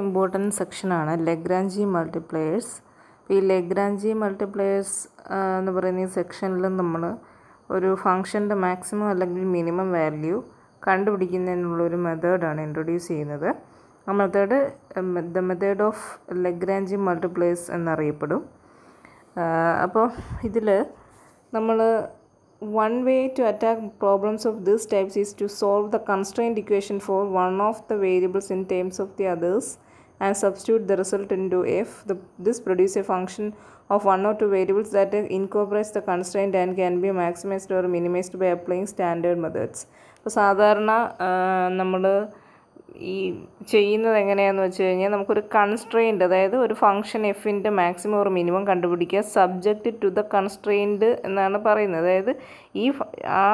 Important സെക്ഷനാണ് ലെഗ്രാഞ്ചി multipliers ഈ ലെഗ്രാഞ്ചി multipliers എന്ന് പറയുന്ന ഈ സെക്ഷനിൽ നമ്മൾ ഒരു ഫംഗ്ഷൻ്റെ മാക്സിമം അല്ലെങ്കിൽ മിനിമം വാല്യൂ കണ്ടുപിടിക്കുന്നതിനുള്ളൊരു മെത്തേഡാണ് ഇൻട്രൊഡ്യൂസ് ചെയ്യുന്നത് ആ method the method of Lagrange multipliers എന്നറിയപ്പെടും അപ്പോൾ ഇതിൽ നമ്മൾ one way to attack problems of this types is to solve the constraint equation for one of the variables in terms of the others and substitute the result into f. The, this produces a function of one or two variables that incorporates the constraint and can be maximized or minimized by applying standard methods. So, സാധാരണ നമ്മൾ ഈ ചെയ്യുന്നത് എങ്ങനെയാണെന്ന് വെച്ച് കഴിഞ്ഞാൽ നമുക്കൊരു constraint അതായത് ഒരു ഫംഗ്ഷൻ എഫിൻ്റെ മാക്സിമം ഒരു മിനിമം കണ്ടുപിടിക്കുക സബ്ജക്റ്റ് ടു ദ കൺസ്ട്രെയിൻറ്റ് എന്നാണ് പറയുന്നത് അതായത് ഈ ആ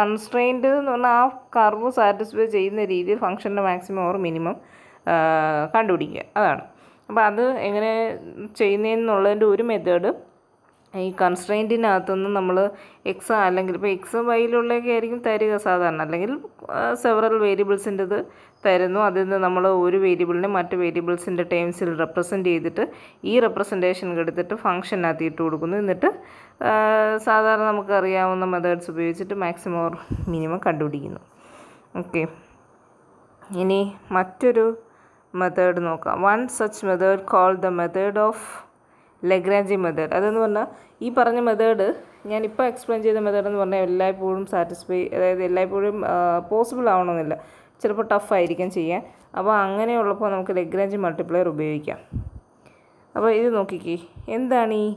കൺസ്ട്രെയിൻറ്റ് എന്ന് പറഞ്ഞാൽ ആ കർവ് സാറ്റിസ്ഫൈ ചെയ്യുന്ന രീതിയിൽ ഫംഗ്ഷൻ്റെ മാക്സിമം ഓർ മിനിമം കണ്ടുപിടിക്കുക അതാണ് അപ്പോൾ അത് എങ്ങനെ ചെയ്യുന്നതെന്നുള്ളതിൻ്റെ ഒരു മെത്തേഡ് ഈ കൺസ്ട്രെയിൻറ്റിനകത്തുനിന്ന് നമ്മൾ എക്സ് അല്ലെങ്കിൽ ഇപ്പോൾ എക്സ് വൈയിലുള്ളതൊക്കെ ആയിരിക്കും തരിക സാധാരണ അല്ലെങ്കിൽ സെവറൽ വേരിയബിൾസിൻ്റെത് തരുന്നു അതിൽ നിന്ന് നമ്മൾ ഒരു വേരിയബിളിനെ മറ്റ് വേരിയബിൾസിൻ്റെ ടേംസിൽ റെപ്രസെൻ്റ് ചെയ്തിട്ട് ഈ റെപ്രസെൻറ്റേഷൻ എടുത്തിട്ട് ഫംഗ്ഷനകത്ത് ഇട്ട് കൊടുക്കുന്നു എന്നിട്ട് സാധാരണ നമുക്കറിയാവുന്ന മെത്തേഡ്സ് ഉപയോഗിച്ചിട്ട് മാക്സിമം ഓർ മിനിമം കണ്ടുപിടിക്കുന്നു ഓക്കെ ഇനി മറ്റൊരു മെത്തേഡ് നോക്കാം one such method call the method of Lagrange method അതെന്ന് പറഞ്ഞാൽ ഈ പറഞ്ഞ മെത്തേഡ് ഞാനിപ്പോൾ എക്സ്പ്ലെയിൻ ചെയ്ത മെത്തേഡ് എന്ന് പറഞ്ഞാൽ എല്ലായ്പ്പോഴും സാറ്റിസ്ഫൈ അതായത് എല്ലായ്പ്പോഴും പോസിബിൾ ആവണമെന്നില്ല ചിലപ്പോൾ ടഫായിരിക്കും ചെയ്യാൻ അപ്പോൾ അങ്ങനെയുള്ളപ്പോൾ നമുക്ക് ലഗ്രാഞ്ചി മൾട്ടിപ്ലയർ ഉപയോഗിക്കാം അപ്പോൾ ഇത് നോക്കിക്കേ എന്താണ് ഈ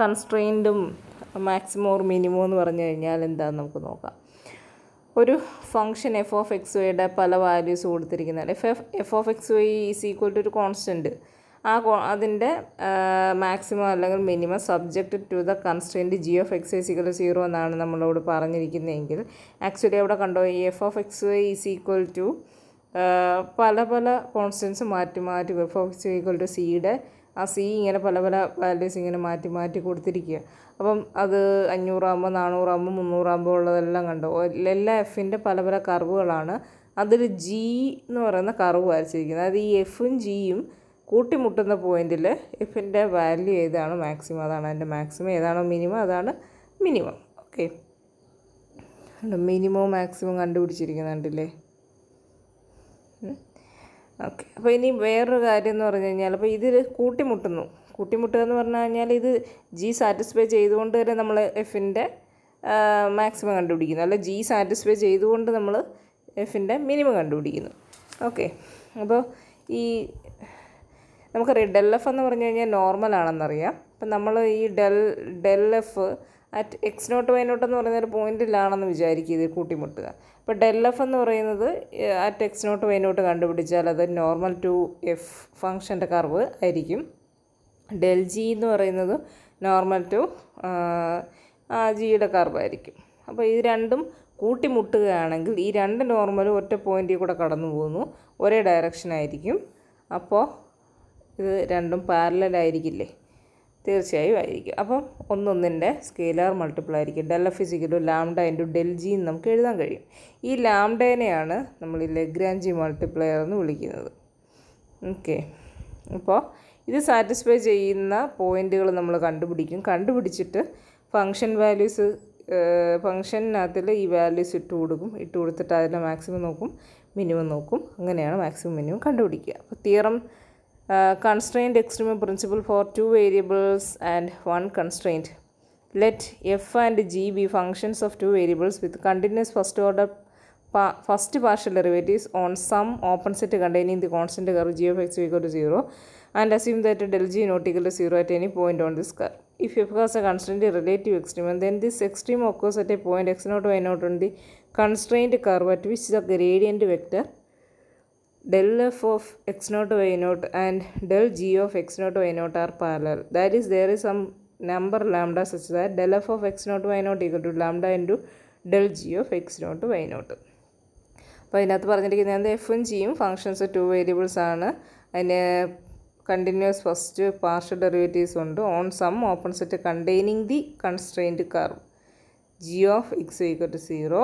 കൺസ്ട്രെയിൻറ്റും മാക്സിമം ഓർ മിനിമം എന്ന് പറഞ്ഞു കഴിഞ്ഞാൽ എന്താണെന്ന് നമുക്ക് നോക്കാം ഒരു ഫംഗ്ഷൻ എഫ് ഓഫ് എക്സ് വൈയുടെ പല വാല്യൂസ് കൊടുത്തിരിക്കുന്നത് F F F of X Y is equal to ഒരു കോൺസ്റ്റൻറ്റ് ആ അതിൻ്റെ മാക്സിമം അല്ലെങ്കിൽ minimum subject to the constant G of X is equal zero എന്നാണ് നമ്മളോട് പറഞ്ഞിരിക്കുന്നതെങ്കിൽ ആക്ച്വലി അവിടെ കണ്ടോ ഈ F of X is equal to പല പല കോൺസ്റ്റൻസ് മാറ്റി മാറ്റി F of X equal to സിയുടെ ആ സി ഇങ്ങനെ പല പല വാല്യൂസ് ഇങ്ങനെ മാറ്റി മാറ്റി കൊടുത്തിരിക്കുക അപ്പം അത് അഞ്ഞൂറാകുമ്പോൾ നാനൂറാകുമ്പോൾ മുന്നൂറാകുമ്പോൾ ഉള്ളതെല്ലാം കണ്ടോ എല്ലാ എഫിൻ്റെ പല പല കർവുകളാണ് അതിൽ ജി എന്ന് പറയുന്ന കർവ് വരച്ചിരിക്കുന്നത് അതായത് ഈ എഫും ജിയും കൂട്ടിമുട്ടുന്ന പോയിൻറ്റിൽ എഫിൻ്റെ വാല്യൂ ഏതാണ് മാക്സിമം അതാണ് അതിൻ്റെ മാക്സിമം ഏതാണോ മിനിമം അതാണ് മിനിമം ഓക്കെ മിനിമം മാക്സിമം കണ്ടുപിടിച്ചിരിക്കുന്നുണ്ടല്ലേ ഓക്കെ അപ്പോൾ ഇനി വേറൊരു കാര്യം എന്ന് പറഞ്ഞു കഴിഞ്ഞാൽ അപ്പോൾ ഇതിൽ കൂട്ടിമുട്ടുന്നു കൂട്ടിമുട്ടുക എന്ന് പറഞ്ഞു കഴിഞ്ഞാൽ ഇത് ജി സാറ്റിസ്ഫൈ ചെയ്തുകൊണ്ട് തന്നെ നമ്മൾ എഫിൻ്റെ മാക്സിമം കണ്ടുപിടിക്കുന്നു അല്ല ജി സാറ്റിസ്ഫൈ ചെയ്തുകൊണ്ട് നമ്മൾ എഫിൻ്റെ മിനിമം കണ്ടുപിടിക്കുന്നു ഓക്കെ അപ്പോൾ ഈ നമുക്കറിയാം ഡെൽ എഫ് എന്ന് പറഞ്ഞു കഴിഞ്ഞാൽ നോർമൽ ആണെന്നറിയാം അപ്പം നമ്മൾ ഈ del del F at X naught Y naught എന്ന് പറയുന്ന ഒരു പോയിന്റിലാണെന്ന് വിചാരിക്കുക ഇത് കൂട്ടിമുട്ടുക അപ്പോൾ ഡെൽ എഫ് എന്ന് പറയുന്നത് at X naught Y naught കണ്ടുപിടിച്ചാൽ അത് നോർമൽ ടു എഫ് ഫങ്ഷൻ്റെ കർവ് ആയിരിക്കും ഡെൽ ജി എന്ന് പറയുന്നത് നോർമൽ ടു ജിയുടെ കർവ് ആയിരിക്കും അപ്പോൾ ഇത് രണ്ടും കൂട്ടിമുട്ടുകയാണെങ്കിൽ ഈ രണ്ട് നോർമലും ഒറ്റ പോയിൻറ്റിൽ കൂടെ കടന്നു പോകുന്നു ഒരേ ഡയറക്ഷനായിരിക്കും അപ്പോൾ ഇത് രണ്ടും പാരലായിരിക്കില്ലേ തീർച്ചയായും ആയിരിക്കും അപ്പം ഒന്നൊന്നിൻ്റെ സ്കെയിലാർ മൾട്ടിപ്പിൾ ആയിരിക്കും del F is equal lambda into del G എന്ന് നമുക്ക് എഴുതാൻ കഴിയും ഈ ലാംഡേനെയാണ് നമ്മൾ ഈ ലെഗ്രാഞ്ചി മൾട്ടിപ്ലയർ എന്ന് വിളിക്കുന്നത് ഓക്കെ അപ്പോൾ ഇത് സാറ്റിസ്ഫൈ ചെയ്യുന്ന പോയിൻറ്റുകൾ നമ്മൾ കണ്ടുപിടിക്കും കണ്ടുപിടിച്ചിട്ട് ഫങ്ഷൻ വാല്യൂസ് ഫങ്ഷനകത്തിൽ ഈ വാല്യൂസ് ഇട്ട് കൊടുക്കും ഇട്ട് കൊടുത്തിട്ട് അതിൻ്റെ മാക്സിമം നോക്കും മിനിമം നോക്കും അങ്ങനെയാണ് മാക്സിമം മിനിമം കണ്ടുപിടിക്കുക അപ്പോൾ theorem Uh, constraint extremum principle for two variables and one constraint. Let f and g be functions of two variables with continuous first order pa first partial derivatives on some open set containing the constant curve g of x equal to 0 and assume that del g not equal to 0 at any point on this curve. If f has a constraint relative extremum, then this extreme occurs at a point x0, y0 on the constraint curve at which the gradient vector del f of x naught y naught and del g of x naught y naught are parallel. That is, there is some number lambda such that del f of x naught y naught equal to lambda into del g of x naught y naught. അപ്പോൾ ഇതിനകത്ത് പറഞ്ഞിരിക്കുന്നത് എഫും ജിയും functions to variables ആണ് അതിന് continuous first partial derivatives ഉണ്ട് on some open set containing the constraint curve G of X equal to zero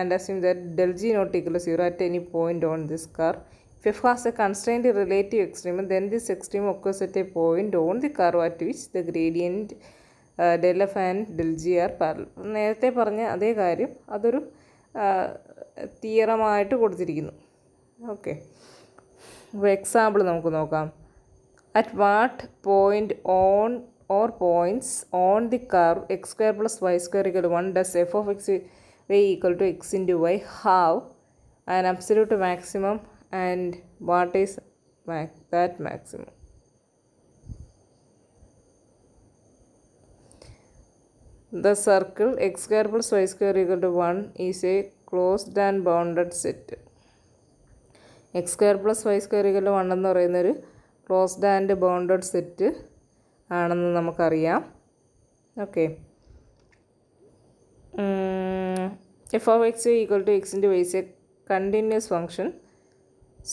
and assume that del g not equal to 0 at any point on this curve. If f has a constrained relative extremum, then this extreme occurs at a point on the curve at which the gradient uh, del f and del g are parallel. That's why we have a theorem. Okay. For example, at what point on or points on the curve x square plus y square equal to 1 does f of x Y equal to X into Y have an absolute maximum and what is that maximum the circle X square plus Y square equal to one is a closed and bounded set X square plus Y square equal to one എന്ന് പറയുന്നൊരു ക്ലോസ്ഡ് and bounded സെറ്റ് ആണെന്ന് നമുക്കറിയാം okay F of X equal to എക്സിൻ്റെ Y is a continuous function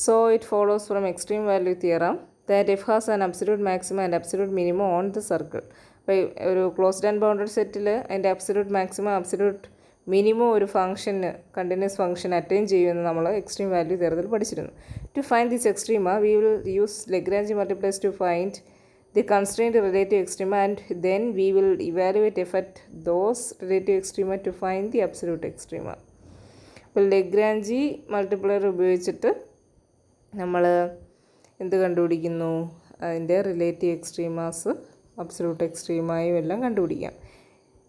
so it follows from extreme value theorem that F has an absolute maximum and absolute minimum on the circle അപ്പോൾ ഒരു closed and bounded സെറ്റിൽ അതിൻ്റെ absolute maximum absolute minimum ഒരു ഫംഗ്ഷന് continuous function attain ചെയ്യുമെന്ന് നമ്മൾ extreme value തിയറത്തിൽ പഠിച്ചിരുന്നു to find this extrema we will use Lagrange multipliers to find the constrained relative extrema and then we will evaluate f at those relative extrema to find the absolute extrema അപ്പോൾ ലെഗ്രാഞ്ചി multiplier ഉപയോഗിച്ചിട്ട് നമ്മൾ എന്ത് കണ്ടുപിടിക്കുന്നു അതിൻ്റെ relative എക്സ്ട്രീമാസ് absolute എക്സ്ട്രീമായും എല്ലാം കണ്ടുപിടിക്കാം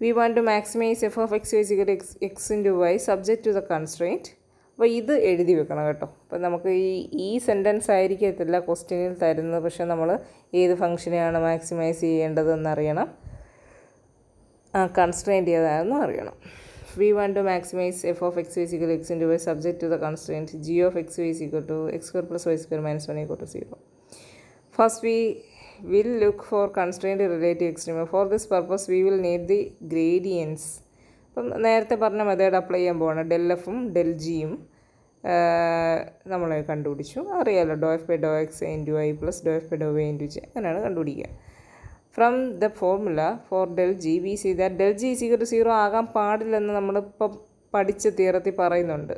we want to maximize F of X Y is equal X X into Y subject to the constraint അപ്പോൾ ഇത് എഴുതി വെക്കണം കേട്ടോ അപ്പം നമുക്ക് ഈ ഈ സെൻറ്റൻസ് ആയിരിക്കത്തില്ല ക്വസ്റ്റ്യനിൽ തരുന്നത് പക്ഷേ നമ്മൾ ഏത് ഫംഗ്ഷനെയാണ് മാക്സിമൈസ് ചെയ്യേണ്ടതെന്ന് ആ കൺസ്ട്രെയിൻറ്റ് ഏതാണെന്നും അറിയണം we want to maximize F of X Y is equal X into Y subject to the constraint G of X Y is equal to X square plus Y square minus one equal to zero first we will look for constraint relative extreme for this purpose we will need the gradients അപ്പം നേരത്തെ പറഞ്ഞ method apply ചെയ്യാൻ പോവാണ് del എഫും del ജിയും നമ്മൾ കണ്ടുപിടിച്ചു അറിയാമല്ലോ do F by do X into I plus do F by do Y into J അങ്ങനെയാണ് കണ്ടുപിടിക്കുക from the formula for del G we see that del G is equal to zero ആകാൻ പാടില്ലെന്ന് നമ്മളിപ്പം പഠിച്ച തീരത്തിൽ പറയുന്നുണ്ട്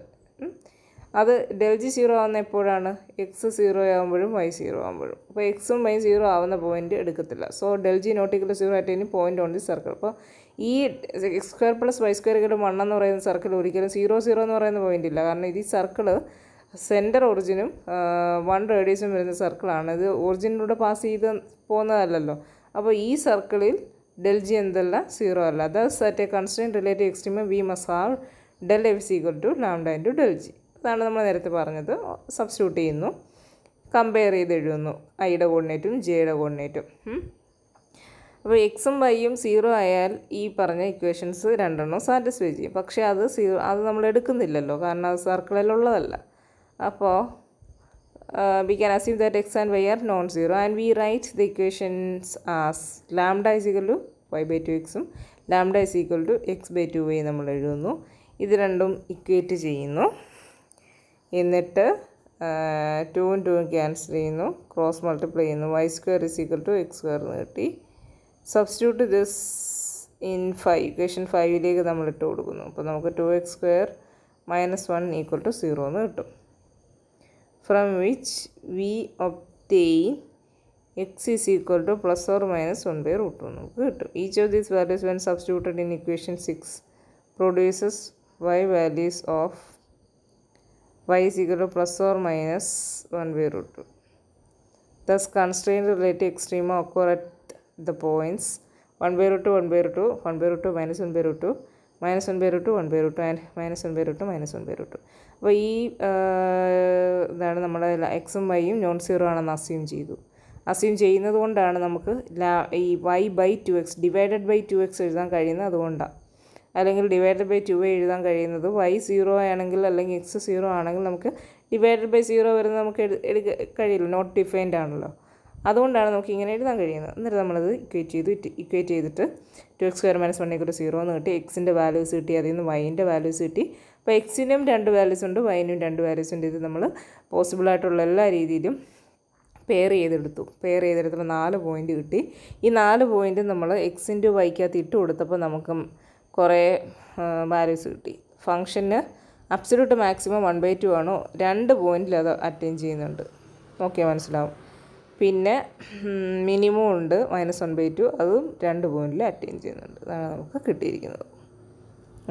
അത് ഡെൽ ജി സീറോ ആവുന്ന എപ്പോഴാണ് എക്സ് സീറോ ആകുമ്പോഴും വൈ സീറോ ആകുമ്പോഴും അപ്പോൾ എക്സും വൈ സീറോ ആവുന്ന പോയിന്റ് എടുക്കത്തില്ല so del G not equal zero ആയിട്ട് ഇനി പോയിൻ്റ് ഓൺ ദി സർക്കിൾ അപ്പോൾ ഈ X square plus Y square equal one എന്ന് പറയുന്ന സർക്കിൾ ഒരിക്കലും സീറോ സീറോ എന്ന് പറയുന്ന പോയിന്റ് ഇല്ല കാരണം ഇത് ഈ സർക്കിൾ സെൻറ്റർ ഒറിജിനും വൺ റേഡിയസും വരുന്ന സർക്കിളാണ് ഇത് ഒറിജിനിലൂടെ പാസ് ചെയ്ത് പോകുന്നതല്ലല്ലോ അപ്പോൾ ഈ സർക്കിളിൽ ഡെൽ ജി എന്തല്ല സീറോ അല്ല അതായത് at a constant relative extreme we must have del F is equal to lambda into del G അതാണ് നമ്മൾ നേരത്തെ പറഞ്ഞത് സബ്സ്റ്റിറ്റ്യൂട്ട് ചെയ്യുന്നു കമ്പയർ ചെയ്ത് എഴുതുന്നു ഐയുടെ കോർഡിനേറ്റും ജെയുടെ കോർഡിനേറ്റും അപ്പോൾ എക്സും വൈയും സീറോ ആയാൽ ഈ പറഞ്ഞ ഇക്വേഷൻസ് രണ്ടെണ്ണം സാറ്റിസ്ഫൈ ചെയ്യും പക്ഷേ അത് സീറോ അത് നമ്മൾ എടുക്കുന്നില്ലല്ലോ കാരണം അത് സർക്കിളിലുള്ളതല്ല അപ്പോൾ we can achieve that X and Y are non zero and we write the equations as lambda is equal to Y by two X lambda is equal to X by two Y നമ്മൾ എഴുതുന്നു ഇത് രണ്ടും equate ചെയ്യുന്നു എന്നിട്ട് ടൂവും ടൂവും cancel ചെയ്യുന്നു cross multiply ചെയ്യുന്നു Y square is equal to X square എന്ന് കിട്ടി substitute this in equation 5 ile get ittu kodukunu appo namaku 2x square minus 1 equal to 0 nu kittu from which we obtain x is equal to plus or minus 1 by root 2 namaku kittu each of these values when substituted in equation 6 produces y values of y is equal to plus or minus 1 by root 2 thus constraint related extrema occur at the points 1 by root 2 1 by root 2 1 by root 2 minus 1 by root 2 minus one by root one by root and minus one by root minus one by root അപ്പോൾ ഈ ഇതാണ് നമ്മുടെ എക്സും വൈയും non zero ആണെന്ന് assume ചെയ്തു assume ചെയ്യുന്നത് കൊണ്ടാണ് നമുക്ക് ഈ Y by two X divided by two X എഴുതാൻ കഴിയുന്നത് അതുകൊണ്ടാണ് അല്ലെങ്കിൽ ഡിവൈഡഡ് ബൈ ടു എഴുതാൻ കഴിയുന്നത് വൈ സീറോ ആണെങ്കിൽ അല്ലെങ്കിൽ എക്സ് സീറോ ആണെങ്കിൽ നമുക്ക് ഡിവൈഡഡ് ബൈ സീറോ വരുന്നത് നമുക്ക് എടുക്ക കഴിയില്ല നോട്ട് ഡിഫൈൻഡ് ആണല്ലോ അതുകൊണ്ടാണ് നമുക്ക് ഇങ്ങനെ എഴുതാൻ കഴിയുന്നത് എന്നിട്ട് നമ്മളത് ഇക്വേറ്റ് ചെയ്ത് ഇക്വേറ്റ് ചെയ്തിട്ട് two X square minus one equal zero എന്ന് കിട്ടി എക്സിൻ്റെ വാല്യൂസ് കിട്ടി അതിൽ നിന്ന് വൈൻ്റെ വാല്യൂസ് കിട്ടി അപ്പോൾ എക്സിനും രണ്ട് വാല്യൂസ് ഉണ്ട് വൈനും രണ്ട് വാല്യൂസ് ഉണ്ട് ഇത് നമ്മൾ പോസിബിൾ ആയിട്ടുള്ള എല്ലാ രീതിയിലും പെയർ ചെയ്തെടുത്തു പെയർ ചെയ്തെടുത്തപ്പോൾ നാല് പോയിൻ്റ് കിട്ടി ഈ നാല് പോയിൻ്റ് നമ്മൾ എക്സിൻ്റെ വൈക്കകത്ത് ഇട്ട് കൊടുത്തപ്പോൾ നമുക്ക് കുറേ വാല്യൂസ് കിട്ടി ഫംഗ്ഷന് absolute maximum one by two ആണോ രണ്ട് പോയിൻ്റിൽ അത് അറ്റൈൻ ചെയ്യുന്നുണ്ട് ഓക്കെ മനസ്സിലാവും പിന്നെ മിനിമം ഉണ്ട് മൈനസ് വൺ ബൈ ടു അതും രണ്ട് പോയിൻറ്റിൽ അറ്റൈൻ ചെയ്യുന്നുണ്ട് അതാണ് നമുക്ക് കിട്ടിയിരിക്കുന്നത്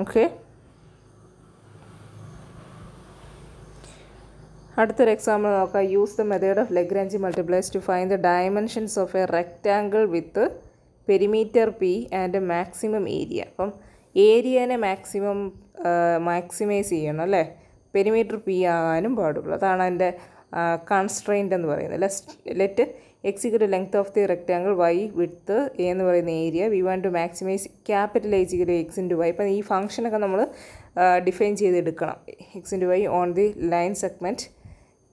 ഓക്കെ അടുത്തൊരു എക്സാമ്പിൾ നോക്കാം use the method of Lagrange multipliers to find the dimensions of a rectangle with perimeter P and maximum area അപ്പം ഏരിയനെ മാക്സിമം മാക്സിമൈസ് ചെയ്യണം അല്ലേ പെരിമീറ്റർ പി ആകാനും പാടുള്ളൂ അതാണ് അതിൻ്റെ കൺസ്ട്രെയിൻ്റ് എന്ന് പറയുന്നത് let execute length of the rectangle Y width A എന്ന് പറയുന്ന area we want to maximize capital A equal X into Y അപ്പം ഈ ഫംഗ്ഷനൊക്കെ നമ്മൾ ഡിഫൈൻ ചെയ്തെടുക്കണം X into Y on the line segment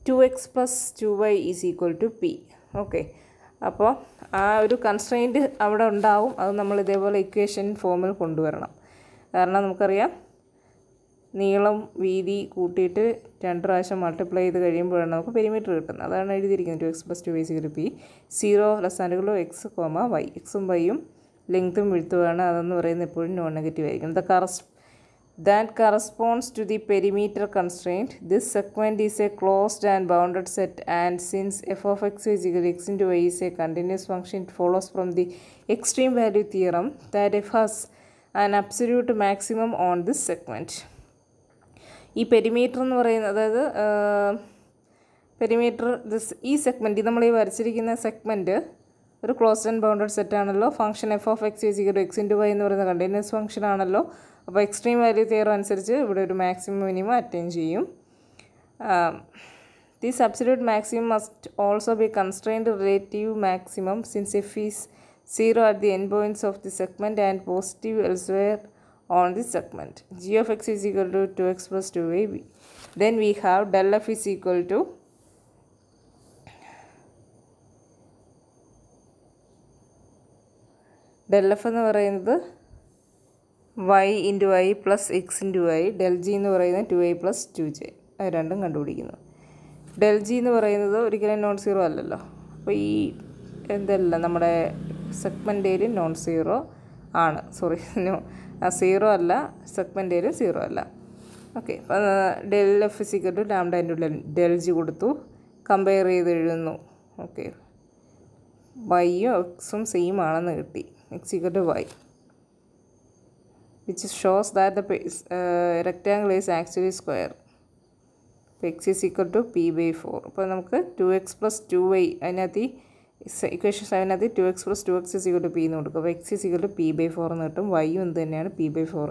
two X plus two Y is equal to P okay അപ്പോൾ ആ ഒരു കൺസ്ട്രെയിൻറ്റ് അവിടെ ഉണ്ടാവും അത് നമ്മൾ ഇതേപോലെ ഇക്വേഷൻ ഫോമിൽ കൊണ്ടുവരണം കാരണം നമുക്കറിയാം നീളം വീതി കൂട്ടിയിട്ട് രണ്ട് പ്രാവശ്യം മൾട്ടിപ്ലൈ ചെയ്ത് കഴിയുമ്പോഴാണ് നമുക്ക് പെരിമീറ്റർ കിട്ടുന്നത് അതാണ് എഴുതിയിരിക്കുന്നത് two X plus two Y is equal P zero less ആൻഡുകളോ എക്സ് കോമ വൈ എക്സും വൈയും ലെങ്ത്തും വിഴുത്തുമാണ് അതെന്ന് പറയുന്ന എപ്പോഴും നോൺ നെഗറ്റീവ് ആയിരിക്കും the cur that corresponds to the perimeter constraint this segment is a closed and bounded set and since F of X is equal X into Y is a continuous function it follows from the extreme value theorem that F has an absolute maximum on this segment ഈ perimeter എന്ന് പറയുന്നത് അതായത് perimeter this ഈ segment നമ്മൾ ഈ വരച്ചിരിക്കുന്ന segment ഒരു close and bounded set ആണല്ലോ function F of X is equal X into Y എന്ന് പറയുന്ന കണ്ടിന്യൂസ് ഫംഗ്ഷൻ ആണല്ലോ അപ്പോൾ എക്സ്ട്രീം വാല്യൂ തിയറം അനുസരിച്ച് ഇവിടെ ഒരു മാക്സിമം മിനിമം അറ്റൈൻ ചെയ്യും the substitute maximum must also be constrained relative maximum since F is zero at the end points of the segment and positive elsewhere on this segment. g of x is equal to 2x plus 2ab. Then we have del f is equal to del F എന്ന് പറയുന്നത് Y into I plus X into I del G എന്ന് പറയുന്നത് two I plus two J അത് രണ്ടും കണ്ടുപിടിക്കുന്നു del G എന്ന് പറയുന്നത് ഒരിക്കലും നോൺ സീറോ അല്ലല്ലോ അപ്പോൾ ഈ എന്തല്ല നമ്മുടെ സെഗ്മെൻറ്റേലും നോൺ സീറോ ആണ് സോറി സീറോ അല്ല സെഗ്മെൻ്റ് ഏരിയ സീറോ അല്ല okay del F is equal to lambda അതിൻ്റെ ഉള്ളിൽ ഡെൽ ജി കൊടുത്തു കമ്പയർ ചെയ്ത് എഴുതുന്നു ഓക്കെ വൈയും എക്സും സെയിം ആണെന്ന് കിട്ടി X is equal to Y which shows that the rectangle is actually square അപ്പോൾ X is equal to P by four അപ്പോൾ നമുക്ക് two X plus two Y അതിനകത്ത് ഈ ഇക്വേഷൻ സെവനകത്ത് two X plus two X is equal to P എന്ന് കൊടുക്കും അപ്പോൾ X is equal to P by four എന്ന് കിട്ടും വൈയും എന്ത് തന്നെയാണ് പി ബൈ ഫോർ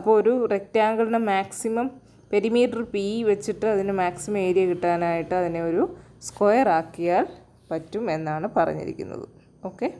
അപ്പോൾ ഒരു റെക്റ്റാങ്കിളിൻ്റെ മാക്സിമം പെരിമീറ്റർ പി വെച്ചിട്ട് അതിന് മാക്സിമം ഏരിയ കിട്ടാനായിട്ട് അതിനെ ഒരു സ്ക്വയർ ആക്കിയാൽ പറ്റും എന്നാണ് പറഞ്ഞിരിക്കുന്നത് ഓക്കെ